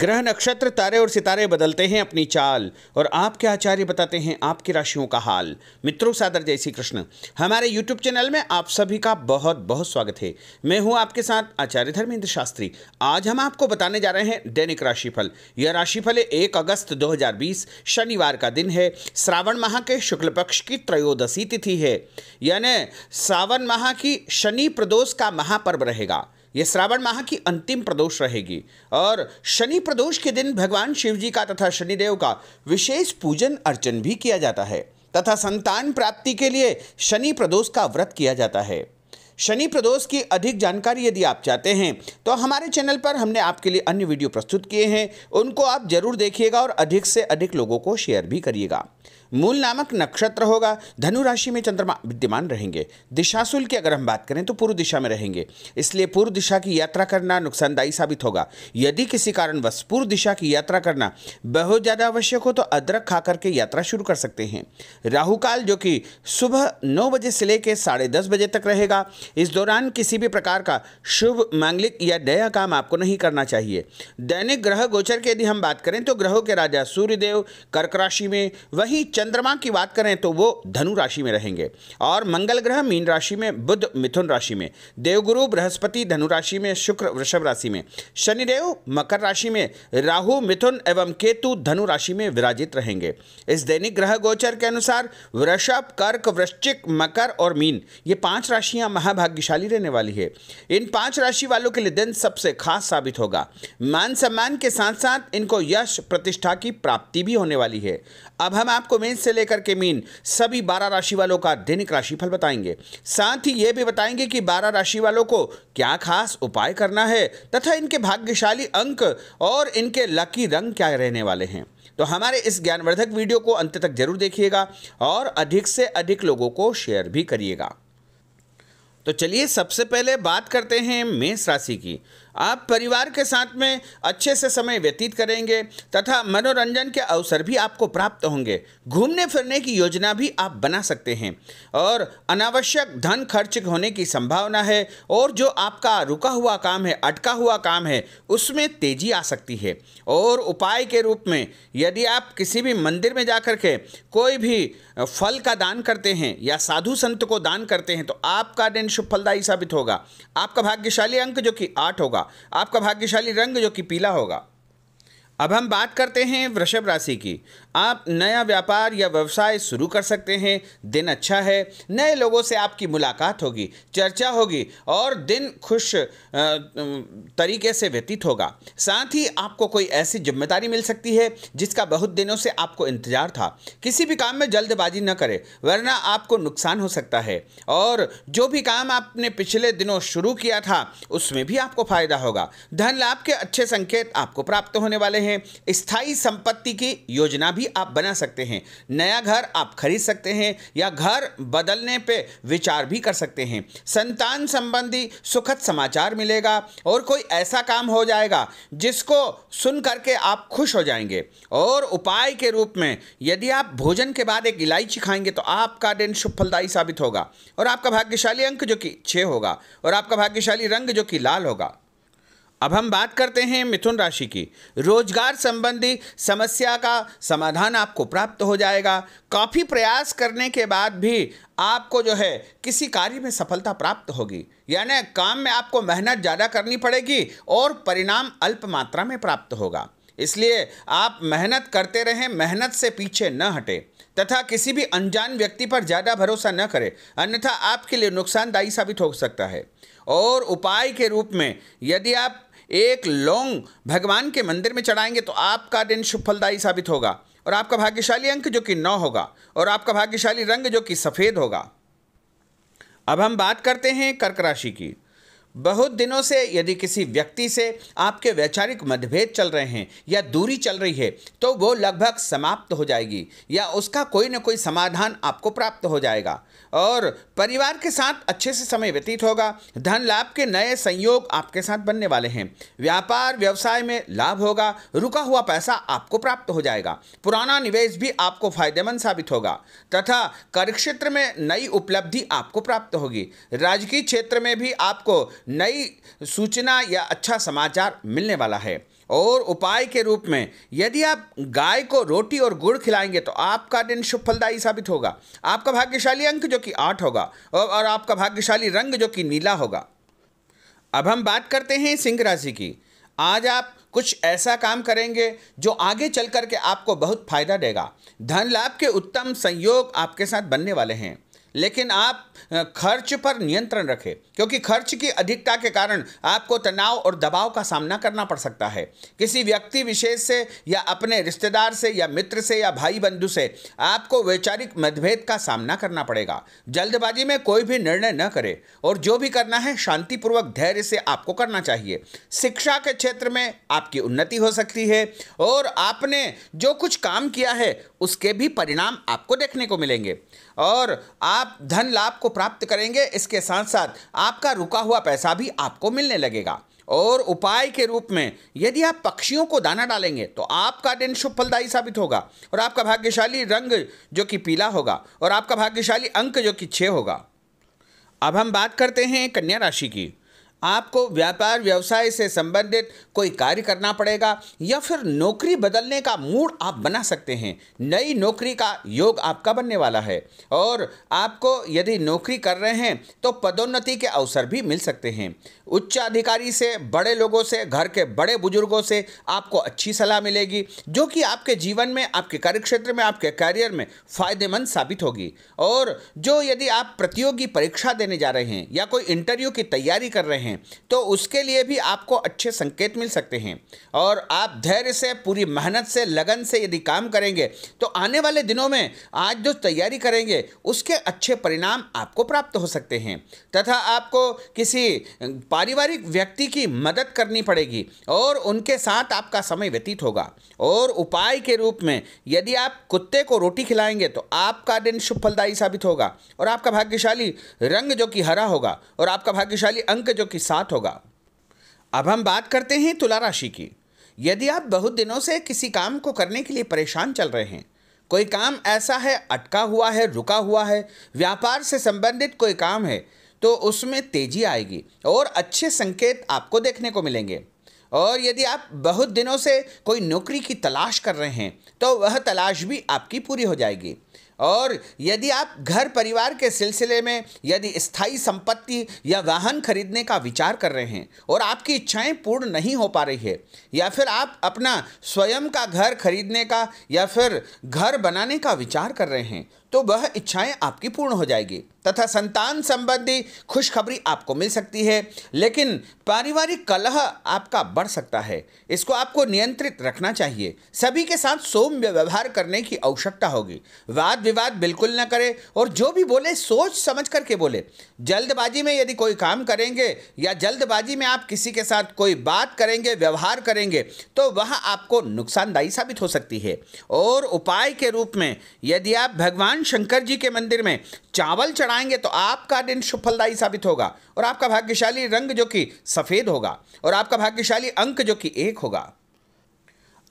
ग्रह नक्षत्र तारे और सितारे बदलते हैं अपनी चाल और आपके आचार्य बताते हैं आपकी राशियों का हाल मित्रों सादर जय श्री कृष्ण हमारे यूट्यूब चैनल में आप सभी का बहुत बहुत स्वागत है मैं हूं आपके साथ आचार्य धर्मेंद्र शास्त्री आज हम आपको बताने जा रहे हैं दैनिक राशिफल यह राशिफल एक अगस्त 2020 शनिवार का दिन है श्रावण माह के शुक्ल पक्ष की त्रयोदशी तिथि है यानी श्रावण माह की शनि प्रदोष का महापर्व रहेगा ये श्रावण माह की अंतिम प्रदोष रहेगी और शनि प्रदोष के दिन भगवान शिव जी का तथा शनिदेव का विशेष पूजन अर्चन भी किया जाता है तथा संतान प्राप्ति के लिए शनि प्रदोष का व्रत किया जाता है शनि प्रदोष की अधिक जानकारी यदि आप चाहते हैं तो हमारे चैनल पर हमने आपके लिए अन्य वीडियो प्रस्तुत किए हैं उनको आप जरूर देखिएगा और अधिक से अधिक लोगों को शेयर भी करिएगा मूल नामक नक्षत्र होगा धनु राशि में चंद्रमा विद्यमान रहेंगे दिशाशुल की अगर हम बात करें तो पूर्व दिशा में रहेंगे इसलिए पूर्व दिशा की यात्रा करना नुकसानदायी साबित होगा यदि किसी कारणवश पूर्व दिशा की यात्रा करना बहुत ज़्यादा आवश्यक हो तो अदरक खा करके यात्रा शुरू कर सकते हैं राहुकाल जो कि सुबह नौ बजे से लेकर साढ़े दस बजे तक रहेगा इस दौरान किसी भी प्रकार का शुभ मांगलिक या नया काम आपको नहीं करना चाहिए दैनिक ग्रह गोचर की यदि हम बात करें तो ग्रहों के राजा सूर्यदेव कर्क राशि में वही चंद्रमा की बात करें तो वो धनु राशि में रहेंगे और मंगल ग्रह मीन राशि में बुध मिथुन राशि में देवगुरु बृहस्पति धनु राशि में शुक्र वृषभ राशि में शनिदेव मकर राशि में राहु मिथुन एवं केतु धनु राशि में विराजित रहेंगे इस दैनिक ग्रह गोचर के अनुसार वृषभ कर्क वृश्चिक मकर और मीन ये पांच राशियां महाभाग्यशाली रहने वाली है इन पांच राशि वालों के लिए दिन सबसे खास साबित होगा मान सम्मान के साथ साथ इनको यश प्रतिष्ठा की प्राप्ति भी होने वाली है अब हम आपको मीन से लेकर के मीन सभी बारह राशि वालों का दैनिक राशिफल बताएंगे साथ ही ये भी बताएंगे कि बारह राशि वालों को क्या खास उपाय करना है तथा इनके भाग्यशाली अंक और इनके लकी रंग क्या रहने वाले हैं तो हमारे इस ज्ञानवर्धक वीडियो को अंत तक जरूर देखिएगा और अधिक से अधिक लोगों को शेयर भी करिएगा तो चलिए सबसे पहले बात करते हैं मेष राशि की आप परिवार के साथ में अच्छे से समय व्यतीत करेंगे तथा मनोरंजन के अवसर भी आपको प्राप्त होंगे घूमने फिरने की योजना भी आप बना सकते हैं और अनावश्यक धन खर्च होने की संभावना है और जो आपका रुका हुआ काम है अटका हुआ काम है उसमें तेजी आ सकती है और उपाय के रूप में यदि आप किसी भी मंदिर में जा कर के कोई भी फल का दान करते हैं या साधु संत को दान करते हैं तो आपका दिन शुभ फलदायी साबित होगा आपका भाग्यशाली अंक जो कि आठ होगा आपका भाग्यशाली रंग जो कि पीला होगा अब हम बात करते हैं वृषभ राशि की आप नया व्यापार या व्यवसाय शुरू कर सकते हैं दिन अच्छा है नए लोगों से आपकी मुलाकात होगी चर्चा होगी और दिन खुश तरीके से व्यतीत होगा साथ ही आपको कोई ऐसी जिम्मेदारी मिल सकती है जिसका बहुत दिनों से आपको इंतजार था किसी भी काम में जल्दबाजी न करें वरना आपको नुकसान हो सकता है और जो भी काम आपने पिछले दिनों शुरू किया था उसमें भी आपको फायदा होगा धन लाभ के अच्छे संकेत आपको प्राप्त होने वाले हैं स्थायी संपत्ति की योजना भी भी आप बना सकते हैं नया घर आप खरीद सकते हैं या घर बदलने पे विचार भी कर सकते हैं संतान संबंधी सुखद समाचार मिलेगा और कोई ऐसा काम हो जाएगा जिसको सुन करके आप खुश हो जाएंगे और उपाय के रूप में यदि आप भोजन के बाद एक इलायची खाएंगे तो आपका दिन शुभ फलदायी साबित होगा और आपका भाग्यशाली अंक जो कि छः होगा और आपका भाग्यशाली रंग जो कि लाल होगा अब हम बात करते हैं मिथुन राशि की रोजगार संबंधी समस्या का समाधान आपको प्राप्त हो जाएगा काफ़ी प्रयास करने के बाद भी आपको जो है किसी कार्य में सफलता प्राप्त होगी यानी काम में आपको मेहनत ज़्यादा करनी पड़ेगी और परिणाम अल्प मात्रा में प्राप्त होगा इसलिए आप मेहनत करते रहें मेहनत से पीछे न हटें तथा किसी भी अनजान व्यक्ति पर ज़्यादा भरोसा न करें अन्यथा आपके लिए नुकसानदायी साबित हो सकता है और उपाय के रूप में यदि आप एक लौंग भगवान के मंदिर में चढ़ाएंगे तो आपका दिन सुफलदायी साबित होगा और आपका भाग्यशाली अंक जो कि नौ होगा और आपका भाग्यशाली रंग जो कि सफ़ेद होगा अब हम बात करते हैं कर्क राशि की बहुत दिनों से यदि किसी व्यक्ति से आपके वैचारिक मतभेद चल रहे हैं या दूरी चल रही है तो वो लगभग समाप्त हो जाएगी या उसका कोई ना कोई समाधान आपको प्राप्त हो जाएगा और परिवार के साथ अच्छे से समय व्यतीत होगा धन लाभ के नए संयोग आपके साथ बनने वाले हैं व्यापार व्यवसाय में लाभ होगा रुका हुआ पैसा आपको प्राप्त हो जाएगा पुराना निवेश भी आपको फायदेमंद साबित होगा तथा कर क्षेत्र में नई उपलब्धि आपको प्राप्त होगी राजकीय क्षेत्र में भी आपको नई सूचना या अच्छा समाचार मिलने वाला है और उपाय के रूप में यदि आप गाय को रोटी और गुड़ खिलाएंगे तो आपका दिन शुभ फलदायी साबित होगा आपका भाग्यशाली अंक जो कि आठ होगा और आपका भाग्यशाली रंग जो कि नीला होगा अब हम बात करते हैं सिंह राशि की आज आप कुछ ऐसा काम करेंगे जो आगे चल करके आपको बहुत फायदा देगा धन लाभ के उत्तम संयोग आपके साथ बनने वाले हैं लेकिन आप खर्च पर नियंत्रण रखें क्योंकि खर्च की अधिकता के कारण आपको तनाव और दबाव का सामना करना पड़ सकता है किसी व्यक्ति विशेष से या अपने रिश्तेदार से या मित्र से या भाई बंधु से आपको वैचारिक मतभेद का सामना करना पड़ेगा जल्दबाजी में कोई भी निर्णय न करें और जो भी करना है शांतिपूर्वक धैर्य से आपको करना चाहिए शिक्षा के क्षेत्र में आपकी उन्नति हो सकती है और आपने जो कुछ काम किया है उसके भी परिणाम आपको देखने को मिलेंगे और आप आप धन लाभ को प्राप्त करेंगे इसके साथ साथ आपका रुका हुआ पैसा भी आपको मिलने लगेगा और उपाय के रूप में यदि आप पक्षियों को दाना डालेंगे तो आपका दिन शुभ फलदायी साबित होगा और आपका भाग्यशाली रंग जो कि पीला होगा और आपका भाग्यशाली अंक जो कि छः होगा अब हम बात करते हैं कन्या राशि की आपको व्यापार व्यवसाय से संबंधित कोई कार्य करना पड़ेगा या फिर नौकरी बदलने का मूड आप बना सकते हैं नई नौकरी का योग आपका बनने वाला है और आपको यदि नौकरी कर रहे हैं तो पदोन्नति के अवसर भी मिल सकते हैं उच्च अधिकारी से बड़े लोगों से घर के बड़े बुजुर्गों से आपको अच्छी सलाह मिलेगी जो कि आपके जीवन में आपके कार्यक्षेत्र में आपके कैरियर में फायदेमंद साबित होगी और जो यदि आप प्रतियोगी परीक्षा देने जा रहे हैं या कोई इंटरव्यू की तैयारी कर रहे हैं हैं तो उसके लिए भी आपको अच्छे संकेत मिल सकते हैं और आप धैर्य से पूरी मेहनत से लगन से यदि काम करेंगे तो आने वाले दिनों में आज जो तैयारी करेंगे उसके अच्छे परिणाम आपको प्राप्त हो सकते हैं तथा आपको किसी पारिवारिक व्यक्ति की मदद करनी पड़ेगी और उनके साथ आपका समय व्यतीत होगा और उपाय के रूप में यदि आप कुत्ते को रोटी खिलाएंगे तो आपका दिन शुभ फलदायी साबित होगा और आपका भाग्यशाली रंग जो कि हरा होगा और आपका भाग्यशाली अंक जो कि आपके साथ होगा अब हम बात करते हैं तुला राशि की यदि आप बहुत दिनों से किसी काम को करने के लिए परेशान चल रहे हैं कोई काम ऐसा है अटका हुआ है रुका हुआ है व्यापार से संबंधित कोई काम है तो उसमें तेजी आएगी और अच्छे संकेत आपको देखने को मिलेंगे और यदि आप बहुत दिनों से कोई नौकरी की तलाश कर रहे हैं तो वह तलाश भी आपकी पूरी हो जाएगी और यदि आप घर परिवार के सिलसिले में यदि स्थायी संपत्ति या वाहन खरीदने का विचार कर रहे हैं और आपकी इच्छाएं पूर्ण नहीं हो पा रही है या फिर आप अपना स्वयं का घर खरीदने का या फिर घर बनाने का विचार कर रहे हैं तो वह इच्छाएं आपकी पूर्ण हो जाएगी तथा संतान संबंधी खुशखबरी आपको मिल सकती है लेकिन पारिवारिक कलह आपका बढ़ सकता है इसको आपको नियंत्रित रखना चाहिए सभी के साथ सौम्य व्यवहार करने की आवश्यकता होगी वाद विवाद बिल्कुल न करें और जो भी बोले सोच समझ करके बोले जल्दबाजी में यदि कोई काम करेंगे या जल्दबाजी में आप किसी के साथ कोई बात करेंगे व्यवहार करेंगे तो वह आपको नुकसानदायी साबित हो सकती है और उपाय के रूप में यदि आप भगवान शंकर जी के मंदिर में चावल चढ़ा पाएंगे तो आपका दिन शुभफलदायी साबित होगा और आपका भाग्यशाली रंग जो कि सफ़ेद होगा और आपका भाग्यशाली अंक जो कि एक होगा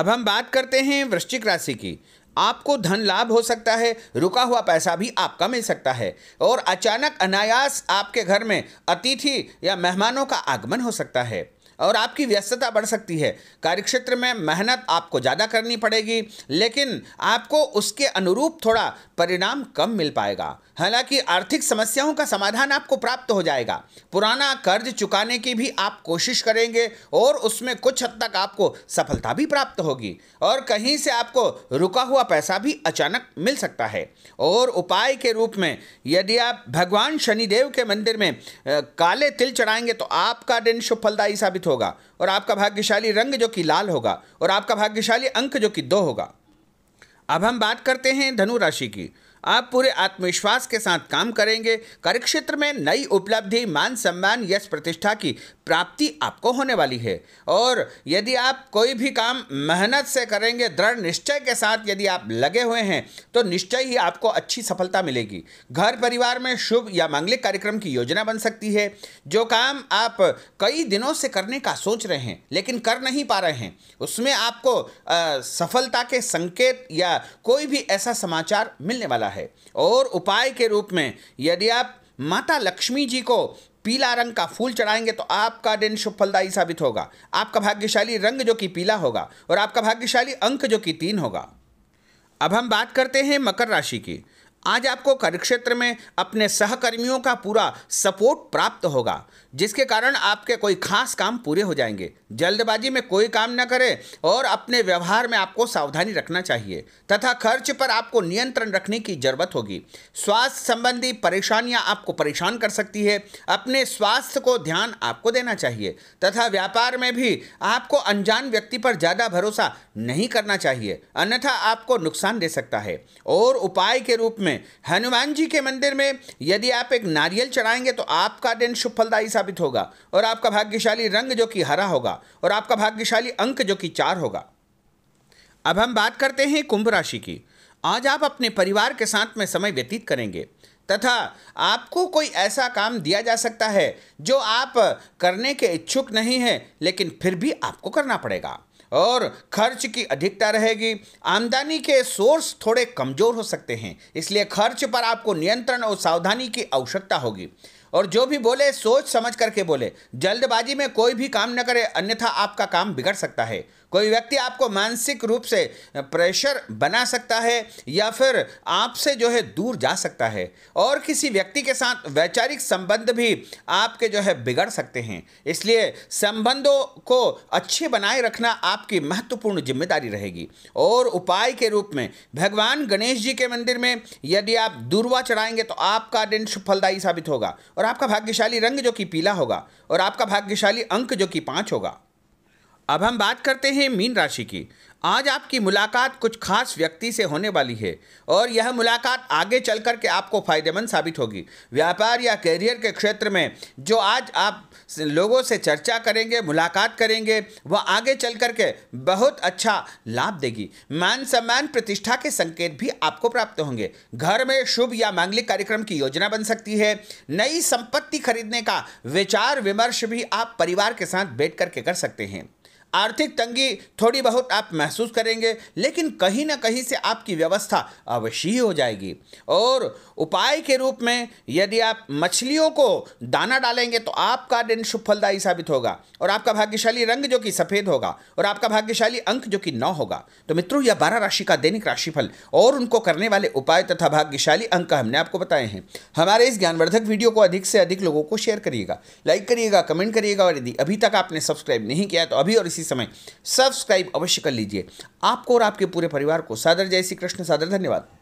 अब हम बात करते हैं वृश्चिक राशि की आपको धन लाभ हो सकता है रुका हुआ पैसा भी आपका मिल सकता है और अचानक अनायास आपके घर में अतिथि या मेहमानों का आगमन हो सकता है और आपकी व्यस्तता बढ़ सकती है कार्यक्षेत्र में मेहनत आपको ज़्यादा करनी पड़ेगी लेकिन आपको उसके अनुरूप थोड़ा परिणाम कम मिल पाएगा हालांकि आर्थिक समस्याओं का समाधान आपको प्राप्त हो जाएगा पुराना कर्ज चुकाने की भी आप कोशिश करेंगे और उसमें कुछ हद तक आपको सफलता भी प्राप्त होगी और कहीं से आपको रुका हुआ पैसा भी अचानक मिल सकता है और उपाय के रूप में यदि आप भगवान शनिदेव के मंदिर में काले तिल चढ़ाएंगे तो आपका दिन शुभ फलदायी साबित होगा और आपका भाग्यशाली रंग जो कि लाल होगा और आपका भाग्यशाली अंक जो कि दो होगा अब हम बात करते हैं धनु राशि की आप पूरे आत्मविश्वास के साथ काम करेंगे कार्यक्षेत्र में नई उपलब्धि मान सम्मान यश प्रतिष्ठा की प्राप्ति आपको होने वाली है और यदि आप कोई भी काम मेहनत से करेंगे दृढ़ निश्चय के साथ यदि आप लगे हुए हैं तो निश्चय ही आपको अच्छी सफलता मिलेगी घर परिवार में शुभ या मांगलिक कार्यक्रम की योजना बन सकती है जो काम आप कई दिनों से करने का सोच रहे हैं लेकिन कर नहीं पा रहे हैं उसमें आपको आ, सफलता के संकेत या कोई भी ऐसा समाचार मिलने वाला सकता है और उपाय के रूप में यदि आप माता लक्ष्मी जी को पीला रंग का फूल चढ़ाएंगे तो आपका दिन शुभ फलदायी साबित होगा आपका भाग्यशाली रंग जो कि पीला होगा और आपका भाग्यशाली अंक जो कि तीन होगा अब हम बात करते हैं मकर राशि की आज आपको कार्यक्षेत्र में अपने सहकर्मियों का पूरा सपोर्ट प्राप्त होगा जिसके कारण आपके कोई खास काम पूरे हो जाएंगे जल्दबाजी में कोई काम न करें और अपने व्यवहार में आपको सावधानी रखना चाहिए तथा खर्च पर आपको नियंत्रण रखने की जरूरत होगी स्वास्थ्य संबंधी परेशानियां आपको परेशान कर सकती है अपने स्वास्थ्य को ध्यान आपको देना चाहिए तथा व्यापार में भी आपको अनजान व्यक्ति पर ज़्यादा भरोसा नहीं करना चाहिए अन्यथा आपको नुकसान दे सकता है और उपाय के रूप में में हनुमान जी के मंदिर में यदि आप एक नारियल चढ़ाएंगे तो आपका दिन शुभ साबित होगा और आपका भाग्यशाली रंग जो कि हरा होगा और आपका भाग्यशाली अंक जो कि चार होगा अब हम बात करते हैं कुंभ राशि की आज आप अपने परिवार के साथ में समय व्यतीत करेंगे तथा आपको कोई ऐसा काम दिया जा सकता है जो आप करने के इच्छुक नहीं हैं लेकिन फिर भी आपको करना पड़ेगा और खर्च की अधिकता रहेगी आमदनी के सोर्स थोड़े कमज़ोर हो सकते हैं इसलिए खर्च पर आपको नियंत्रण और सावधानी की आवश्यकता होगी और जो भी बोले सोच समझ करके बोले जल्दबाजी में कोई भी काम न करे अन्यथा आपका काम बिगड़ सकता है कोई व्यक्ति आपको मानसिक रूप से प्रेशर बना सकता है या फिर आपसे जो है दूर जा सकता है और किसी व्यक्ति के साथ वैचारिक संबंध भी आपके जो है बिगड़ सकते हैं इसलिए संबंधों को अच्छे बनाए रखना आपकी महत्वपूर्ण जिम्मेदारी रहेगी और उपाय के रूप में भगवान गणेश जी के मंदिर में यदि आप दूरवा चढ़ाएंगे तो आपका दिन फलदायी साबित होगा और आपका भाग्यशाली रंग जो कि पीला होगा और आपका भाग्यशाली अंक जो कि पाँच होगा अब हम बात करते हैं मीन राशि की आज आपकी मुलाकात कुछ खास व्यक्ति से होने वाली है और यह मुलाकात आगे चल कर के आपको फायदेमंद साबित होगी व्यापार या करियर के क्षेत्र में जो आज आप लोगों से चर्चा करेंगे मुलाकात करेंगे वह आगे चल कर के बहुत अच्छा लाभ देगी मान सम्मान प्रतिष्ठा के संकेत भी आपको प्राप्त होंगे घर में शुभ या मांगलिक कार्यक्रम की योजना बन सकती है नई संपत्ति खरीदने का विचार विमर्श भी आप परिवार के साथ बैठ करके कर सकते हैं आर्थिक तंगी थोड़ी बहुत आप महसूस करेंगे लेकिन कहीं ना कहीं से आपकी व्यवस्था अवश्य ही हो जाएगी और उपाय के रूप में यदि आप मछलियों को दाना डालेंगे तो आपका दिन शुभ फलदायी साबित होगा और आपका भाग्यशाली रंग जो कि सफ़ेद होगा और आपका भाग्यशाली अंक जो कि नौ होगा तो मित्रों यह बारह राशि का दैनिक राशिफल और उनको करने वाले उपाय तथा भाग्यशाली अंक हमने आपको बताए हैं हमारे इस ज्ञानवर्धक वीडियो को अधिक से अधिक लोगों को शेयर करिएगा लाइक करिएगा कमेंट करिएगा और यदि अभी तक आपने सब्सक्राइब नहीं किया तो अभी और इसी समय सब्सक्राइब अवश्य कर लीजिए आपको और आपके पूरे परिवार को सादर जय श्री कृष्ण सादर धन्यवाद